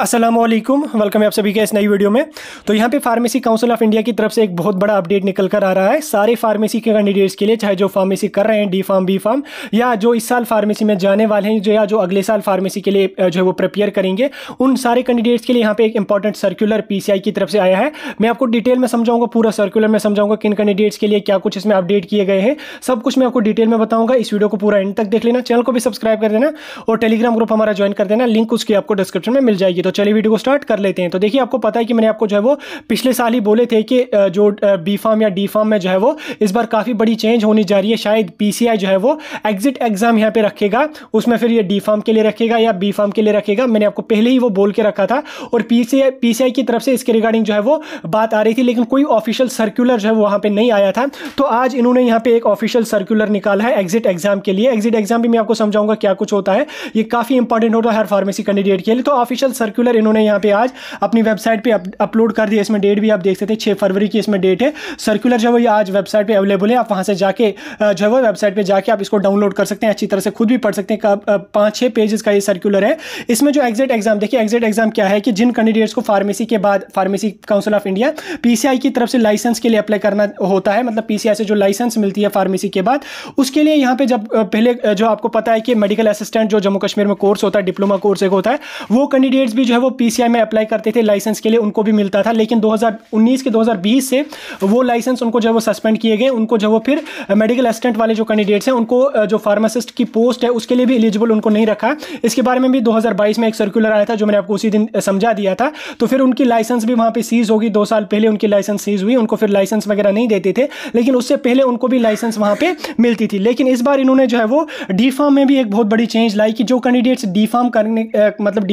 Aslam welcome है आप सभी के इस नई वीडियो में तो यहाँ पे फार्मेसी काउंसिल ऑफ इंडिया की तरफ से एक बहुत बड़ा अपडेट निकल कर आ रहा है सारे फार्मेसी के कैंडिडेट्स के लिए चाहे जो फार्मेसी कर रहे हैं डी फार्म बी फार्म या जो इस साल फार्मेसी में जाने वाले हैं जो या जो अगले साल फार्मेसी के लिए जो है वो प्रिपेयर करेंगे उन सारे कैंडिडेट्स के लिए यहाँ पे एक इंपॉर्टेंट सर्कुलर पी की तरफ से आया है मैं आपको डिटेल में समझाऊंगा पूरा सर्कुलर में समझाऊंगा किन कैंडिडेट्स के लिए क्या कुछ इसमें अपडेट किए गए हैं सब कुछ मैं आपको डिटेल में बताऊंगा इस वीडियो को पूरा एंड तक देख लेना चैनल को भी सब्सक्राइब कर देना और टेलीग्राम ग्रुप हमारा ज्वाइन कर देना लिंक उसकी आपको डिस्क्रिप्शन में मिल जाएगी तो चलिए वीडियो को स्टार्ट कर लेते हैं तो देखिए आपको पता है कि मैंने आपको जो है वो पिछले साल ही बोले थे कि जो बी फार्म या डी फार्म में जो है वो इस बार काफ़ी बड़ी चेंज होनी जा रही है शायद पी जो है वो एग्जिट एग्जाम यहाँ पे रखेगा उसमें फिर ये डी फार्म के लिए रखेगा या बी फार्म के लिए रखेगा मैंने आपको पहले ही वो बोल के रखा था और पीसीआई पीसीआई की तरफ से इसके रिगार्डिंग जो है वो बात आ रही थी लेकिन कोई ऑफिशियल सर्कुलर जो है वहाँ पर नहीं आया था तो आज इन्होंने यहाँ पे एक ऑफिशियल सर्कुलर निकाला है एग्जिट एग्जाम के लिए एग्जिट एग्जाम भी मैं आपको समझाऊंगा क्या कुछ होता है ये काफ़ी इंपॉर्टेंट होता है हर फार्मेसी कैंडिडेट के लिए तो ऑफिशियल सर्कुलर इन्होंने यहाँ पे आज अपनी वेबसाइट पर अपलोड कर दिया इसमें डेट भी आप देख सकते हैं छः फरवरी की इसमें डेट है सर्कुलर जो है वो आज वेबसाइट पर अवेलेबल है आप वहाँ से जाके जो है वो वेबसाइट पर जाके आप इसको डाउनलोड कर सकते हैं अच्छी तरह से खुद भी पढ़ सकते हैं पाँच छः पेजेस का ये सर्कुलर है इसमें जो एग्जैक्ट एग्जाम देखिए एग्जैक्ट एग्जाम क्या है कि जिन कैंडिडेट्स को फार्मेसी के बाद Pharmacy Council of India PCI की तरफ से लाइसेंस के लिए अप्लाई करना होता है मतलब पीसीआई से जो लाइसेंस मिलती है फार्मेसी के बाद उसके लिए यहाँ पे जब पहले जो आपको पता है कि मेडिकल असिस्टेंट जो जम्मू कश्मीर में कोर्स होता है डिप्लोमा कोर्स एक होता है वो कैंडिडेट्स भी भी जो है वो पीसीआई में अप्लाई करते थे लाइसेंस के लिए उनको भी मिलता था लेकिन 2019 के 2020 से वो लाइसेंस उनको जो है वो सस्पेंड किए गए उनको जो वो फिर मेडिकल असिस्टेंट वाले जो कैंडिडेट्स हैं उनको जो फार्मासिस्ट की पोस्ट है उसके लिए भी एलिजिबल उनको नहीं रखा इसके बारे में भी 2022 में एक सर्कुलर आया था जो मैंने आपको उसी दिन समझा दिया था तो फिर उनकी लाइसेंस भी वहाँ पर सीज होगी दो साल पहले उनकी लाइसेंस सीज हुई उनको फिर लाइसेंस वगैरह नहीं देते थे लेकिन उससे पहले उनको भी लाइसेंस वहाँ पर मिलती थी लेकिन इस बार इन्होंने जो है वो डी में भी एक बहुत बड़ी चेंज लाई कि जो कैंडिडेट्स डी फार्म करने मतलब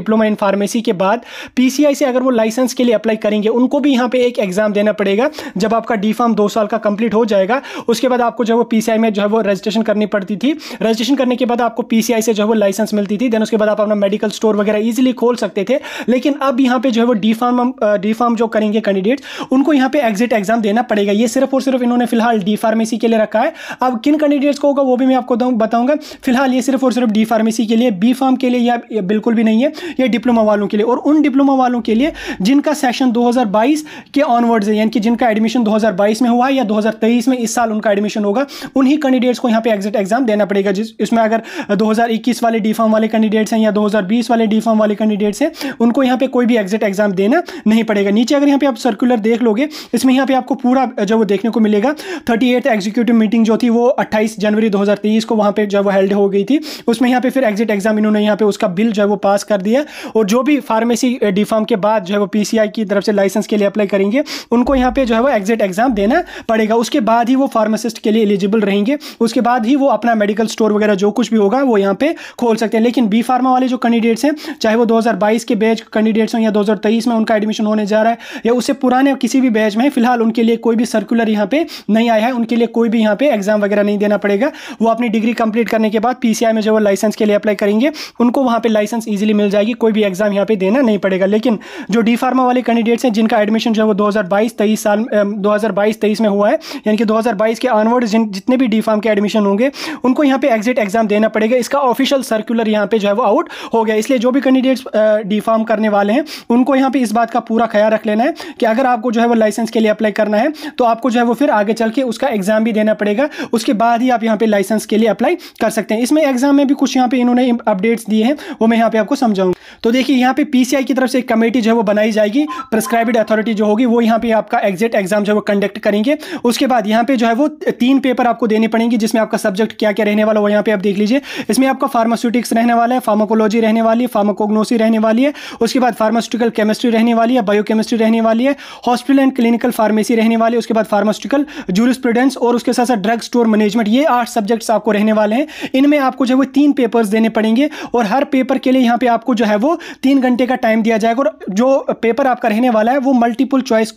डिप्लोमा डिप्लोमा इन फार्मेसी के बाद पीसीआई से अगर वो लाइसेंस के लिए अप्लाई करेंगे उनको भी यहाँ पे एक एग्जाम देना पड़ेगा जब आपका डी फार्म दो साल का कंप्लीट हो जाएगा उसके बाद आपको जो है वो पीसीआई में जो है वो रजिस्ट्रेशन करनी पड़ती थी रजिस्ट्रेशन करने के बाद आपको पीसीआई से जो है वो लाइसेंस मिलती थी देन उसके बाद आप अपना मेडिकल स्टोर वगैरह ईजिली खोल सकते थे लेकिन अब यहाँ पे जो है वो डी फार्म डी फार्म जो करेंगे कैंडिडेट्स उनको यहाँ पे एग्जिट एग्जाम देना पड़ेगा ये सिर्फ और सिर्फ इन्होंने फिलहाल डी फार्मेसी के लिए रखा है अब किन कैंडिडेट्स को होगा वो भी मैं आपको बताऊंगा फिलहाल ये सिर्फ और सिर्फ डी फार्मेसी के लिए बी फार्म के लिए या बिल्कुल भी नहीं है ये डिप्लोमा वालों के लिए और उन डिप्लोमा वालों के लिए जिनका सेशन 2022 के ऑनवर्ड्स है यानी कि जिनका एडमिशन 2022 में हुआ है या 2023 में इस साल उनका एडमिशन होगा उन्हीं कैंडिडेट्स को यहाँ पे एग्जिट एग्जाम देना पड़ेगा जिस इसमें अगर 2021 वाले डी फॉर्म वाले कैंडिडेट्स हैं या 2020 वाले डी फॉर्म वाले कैंडिडेट्स हैं उनको यहाँ पे कोई भी एग्जिट एग्जाम देना नहीं पड़ेगा नीचे अगर यहाँ पे आप सर्कुलर देख लोगे इसमें यहाँ पे आपको पूरा जो वो देखने को मिलेगा थर्टी एग्जीक्यूटिव मीटिंग जो थी वो अट्ठाईस जनवरी दो को वहाँ पर जब वो हेल्ड हो गई थी उसमें यहाँ पे फिर एग्जिट एग्जाम इन्होंने यहाँ पे उसका बिल जो है वो पास कर दिया और जो भी फार्मेसी डी फार्म के बाद जो है वो पी की तरफ से लाइसेंस के लिए अप्लाई करेंगे उनको यहाँ पे जो है वो एग्जिट एग्जाम देना पड़ेगा उसके बाद ही वो फार्मासिस्ट के लिए एलिजिबल रहेंगे उसके बाद ही वो अपना मेडिकल स्टोर वगैरह जो कुछ भी होगा वो यहाँ पे खोल सकते हैं लेकिन बी फार्मा वाले जो कैंडिडेट्स हैं चाहे वो दो के बैच कैंडिडेट्स हों या दो में उनका एडमिशन होने जा रहा है या उससे पुराने किसी भी बैच में फिलहाल उनके लिए कोई भी सर्कुलर यहाँ पे नहीं आया है उनके लिए कोई भी यहाँ पे एग्जाम वगैरह नहीं देना पड़ेगा वो अपनी डिग्री कंप्लीट करने के बाद पीसीआई में जो वो लाइसेंस के लिए अप्लाई करेंगे उनको वहाँ पर लाइसेंस ईजिली मिल जाएगी कोई कोई भी एग्ज़ाम यहाँ पे देना नहीं पड़ेगा लेकिन जो डी फार्मा वाले कैंडिडेट्स हैं जिनका एडमिशन जो है वो 2022 23 साल 2022 23 में हुआ है यानी कि 2022 के ऑनवर्ड जितने भी डी फार्म के एडमिशन होंगे उनको यहाँ पे एग्जिट एग्ज़ाम देना पड़ेगा इसका ऑफिशियल सर्कुलर यहाँ पे जो है वो आउट हो गया इसलिए जो भी कैंडिडेट्स डी फार्म करने वाले हैं उनको यहाँ पर इस बात का पूरा ख्याल रख लेना है कि अगर आपको जो है वो लाइसेंस के लिए अप्लाई करना है तो आपको जो है वो फिर आगे चल के उसका एग्ज़ाम भी देना पड़ेगा उसके बाद ही आप यहाँ पर लाइसेंस के लिए अप्लाई कर सकते हैं इसमें एग्ज़ाम में भी कुछ यहाँ पर इन्होंने अपडेट्स दिए हैं वो मैं यहाँ पर आपको समझाऊंगा तो देखिए यहाँ पे पीसीआई की तरफ से एक कमेटी जो है वो बनाई जाएगी प्रिस्क्राइब्ड अथॉरिटी जो होगी वो यहाँ पे आपका एग्जिट एग्जाम जो है वो कंडक्ट करेंगे उसके बाद यहाँ पे जो है वो तीन पेपर आपको देने पड़ेंगे जिसमें आपका सब्जेक्ट क्या क्या रहने वाला वो यहाँ पे आप देख लीजिए इसमें आपका फार्मास्यूटिक्स रहने वाला है फार्माकोलॉजी रहने वाली है फार्माकोग्नोसी रहने वाली है उसके बाद फार्मास्यूटिकल केमिस्ट्री रहने वाली है बायोकेमिस्ट्री रहने वाली है हॉस्पिटल एंड क्लिनिकल फार्मेसी रहने वाली है उसके बाद फार्मास्यूटिकल जूरिस्प्रूडेंस और उसके साथ साथ ड्रग स्टोर मैनेजमेंट ये आठ सब्जेक्ट्स आपको रहने वाले हैं इनमें आपको जो है वो तीन पेपर्स देने पड़ेंगे और हर पेपर के लिए यहाँ पे आपको जो है वो तीन घंटे का टाइम दिया जाएगा और जो पेपर आपका रहने वाला है वो मल्टीपल चॉइस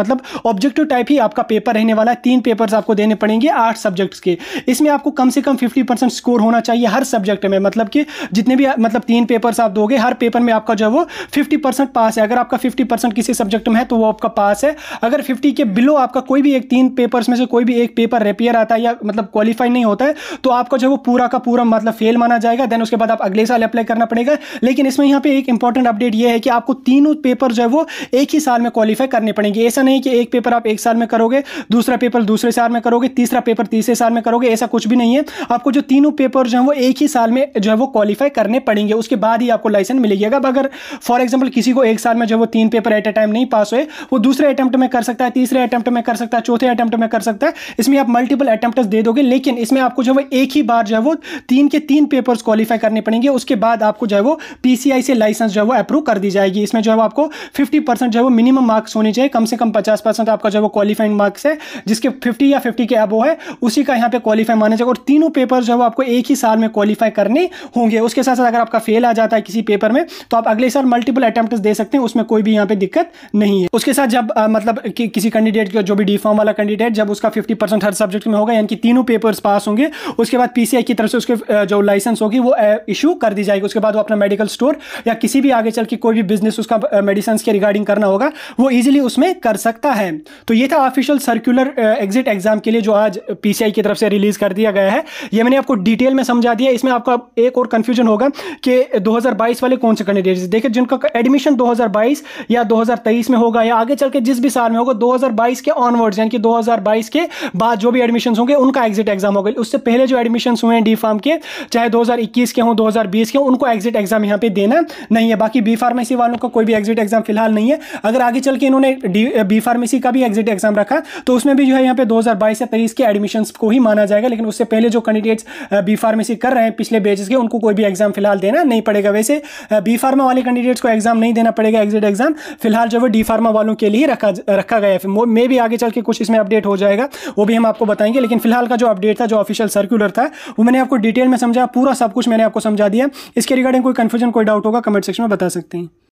मतलब ऑब्जेक्टिव टाइप ही आपका पेपर रहने वाला है तीन पेपर्स आपको देने पड़ेंगे आठ सब्जेक्ट्स के इसमें आपको कम से कम फिफ्टी परसेंट स्कोर होना चाहिए हर सब्जेक्ट में मतलब कि जितने भी मतलब तीन पेपर्स आप दोगे हर पेपर में आपका जो है वो फिफ्टी परसेंट पास है अगर आपका फिफ्टी परसेंट किसी सब्जेक्ट में है तो वो आपका पास है अगर फिफ्टी के बिलो आपका कोई भी एक तीन पेपर्स में से कोई भी एक पेपर रिपेयर आता है या मतलब क्वालिफाई नहीं होता है तो आपका जो है वो पूरा का पूरा मतलब फेल माना जाएगा देन उसके बाद आप अगले साल अप्लाई करना पड़ेगा लेकिन इसमें यहाँ पे एक इंपॉर्टेंट अपडेट ये है कि आपको तीनों पेपर जो है वो एक ही साल में क्वालिफाई करने पड़ेंगे ऐसा नहीं कि एक पेपर आप एक साल में करोगे दूसरा पेपर दूसरे साल में करोगे तीसरा पेपर तीसरे साल में करोगे ऐसा कुछ भी नहीं है आपको जो तीनों पेपर जो है वो एक ही साल में जो है वो क्वालिफाई करने पड़ेंगे उसके बाद ही आपको लाइसेंस मिलेगी अगर अगर फॉर एग्जाम्पल किसी को एक साल में जो वो तीन पेपर एट ए टाइम नहीं पास हुए वो दूसरे अटैम्प्ट में कर सकता है तीसरे अटैम्प्ट में कर सकता है चौथे अटैम्प्ट में कर सकता है इसमें आप मल्टीपल अटैम्प्ट दे दोगे लेकिन इसमें आपको जो है वो एक ही बार जो है वो तीन के तीन पेपर्स क्वालिफाई करने पड़ेंगे उसके बाद आपको जो है वो पी बीसीसीआई से लाइसेंस जो है वो अप्रूव कर दी जाएगी इसमें जो है वो आपको 50 परसेंट जो है वो मिनिमम मार्क्स होने चाहिए कम से कम 50 परसेंट आपका जो है वो क्वालिफाइंग मार्क्स है जिसके 50 या 50 के अबो है उसी का यहाँ पे क्वालिफाई माना जाएगा और तीनों पेपर जो है वो आपको एक ही साल में क्वालिफाई करने होंगे उसके साथ साथ अगर आपका फेल आ जाता है किसी पेपर में तो आप अगले साल मल्टीपल अटैम्प्ट दे सकते हैं उसमें कोई भी यहाँ पे दिक्कत नहीं है उसके साथ जब आ, मतलब कि, किसी कैंडिडेट जो भी डी फॉर्म वाला कैंडिडेट जब उसका फिफ्टी परसेंट हर सब्जेक्ट में होगा यानी कि तीनों पेपर पास होंगे उसके बाद पीसीआई की तरफ से उसके जो लाइसेंस होगी वो इशू कर दी जाएगी उसके बाद वो अपना मेडिकल स्टोर स्टोर या किसी भी आगे चल के कोई भी बिजनेस उसका मेडिसिन के रिगार्डिंग करना होगा वो ईजिली उसमें कर सकता है तो ये था ऑफिशियल सर्कुलर एग्जिट एग्जाम के लिए जो आज पीसीआई की तरफ से रिलीज कर दिया गया है ये मैंने आपको डिटेल में समझा दिया इसमें आपका एक और कंफ्यूजन होगा कि 2022 वाले कौन से कैंडिडेट देखिए जिनका एडमिशन 2022 या 2023 में होगा या आगे चल के जिस भी साल में होगा 2022 के ऑनवर्ड्स यानी कि 2022 के बाद जो भी एडमिशन होंगे उनका एग्जिट एग्जाम होगा उससे पहले जो एडमिशन हुए हैं डी फार्म के चाहे 2021 के हों 2020 के हों उनको एग्जिट एग्जाम यहाँ पे देना है नहीं है बाकी बी फार्मेसी वालों का को कोई भी एग्जिट एग्जाम फिलहाल नहीं है अगर आगे चल के इन्होंने बी फार्मेसी का भी एग्जिट एग्जाम रखा तो उसमें भी जो है यहाँ पे 2022 से तेईस के एडमिशन को ही माना जाएगा लेकिन उससे पहले जो कैंडिडेट्स बी फार्मेसी कर रहे हैं पिछले बेचेस के उनको कोई भी एग्जाम फिलहाल देना नहीं पड़ेगा वैसे बी फार्मा वाले कैंडिडेट्स को एग्जाम नहीं देना पड़ेगा एग्जिट एग्जाम फिलहाल जो है डी फार्मा वालों के लिए रखा रखा गया है मे भी आगे चल के कुछ इसमें अपडेट हो जाएगा वो भी हम आपको बताएंगे लेकिन फिलहाल का जो अपडेट था जो ऑफिशियल सर्कुलर था वो मैंने आपको डिटेल में समझा पूरा सब कुछ मैंने आपको समझा दिया इसके रिगार्डिंग कोई कंफ्यूजन कोई डाउट होगा कमेंट सेक्शन में बता सकते हैं